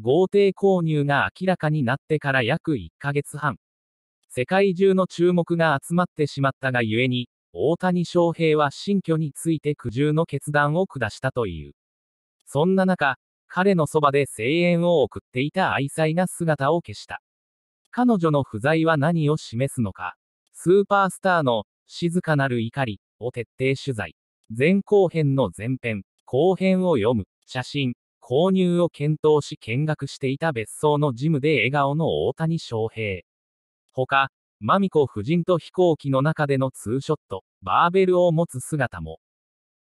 豪邸購入が明らかになってから約1ヶ月半。世界中の注目が集まってしまったがゆえに、大谷翔平は新居について苦渋の決断を下したという。そんな中、彼のそばで声援を送っていた愛妻が姿を消した。彼女の不在は何を示すのか。スーパースターの静かなる怒りを徹底取材。前後編の前編、後編を読む、写真、購入を検討し見学していた別荘のジムで笑顔の大谷翔平。他、マミコ夫人と飛行機の中でのツーショット、バーベルを持つ姿も。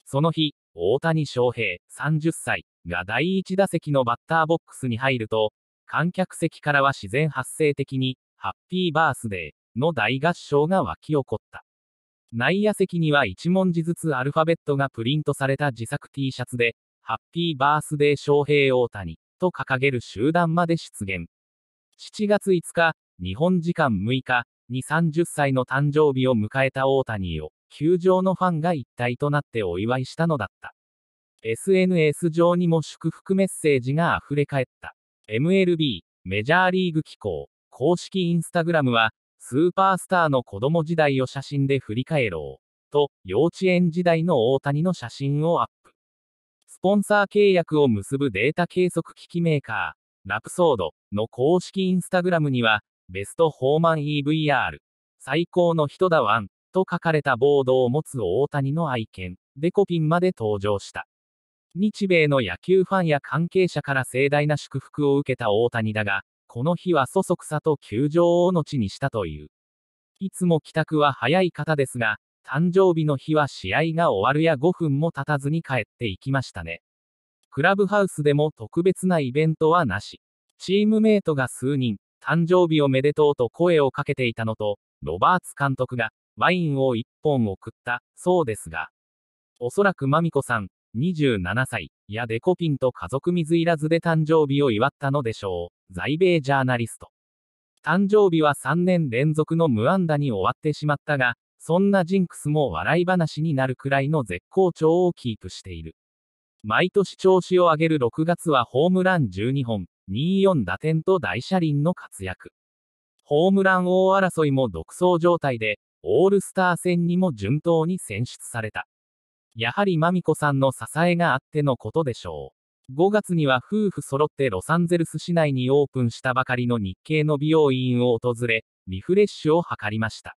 その日、大谷翔平、30歳が第1打席のバッターボックスに入ると、観客席からは自然発生的に、ハッピーバースデーの大合唱が沸き起こった。内野席には1文字ずつアルファベットがプリントされた自作 T シャツで、ハッピーバースデー翔平大谷と掲げる集団まで出現。7月5日、日本時間6日に30歳の誕生日を迎えた大谷を、球場のファンが一体となってお祝いしたのだった。SNS 上にも祝福メッセージが溢れ返った。MLB、メジャーリーグ機構、公式インスタグラムは、スーパースターの子供時代を写真で振り返ろう、と、幼稚園時代の大谷の写真をアップ。ポンサー契約を結ぶデータ計測機器メーカー、ラプソードの公式インスタグラムには、ベストホーマン EVR、最高の人だワン、と書かれたボードを持つ大谷の愛犬、デコピンまで登場した。日米の野球ファンや関係者から盛大な祝福を受けた大谷だが、この日はそそくさと球場を後にしたという。いつも帰宅は早い方ですが、誕生日の日は試合が終わるや5分も経たずに帰っていきましたね。クラブハウスでも特別なイベントはなし。チームメイトが数人、誕生日おめでとうと声をかけていたのと、ロバーツ監督が、ワインを1本送った、そうですが。おそらくマミコさん、27歳、やデコピンと家族水入らずで誕生日を祝ったのでしょう、在米ジャーナリスト。誕生日は3年連続の無安打に終わってしまったが、そんなジンクスも笑い話になるくらいの絶好調をキープしている。毎年調子を上げる6月はホームラン12本、24打点と大車輪の活躍。ホームラン王争いも独走状態で、オールスター戦にも順当に選出された。やはりマミコさんの支えがあってのことでしょう。5月には夫婦揃ってロサンゼルス市内にオープンしたばかりの日系の美容院を訪れ、リフレッシュを図りました。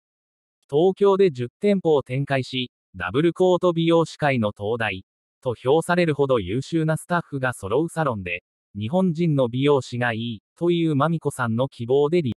東京で10店舗を展開し、ダブルコート美容師会の東大、と評されるほど優秀なスタッフが揃うサロンで、日本人の美容師がいい、というマミコさんの希望で立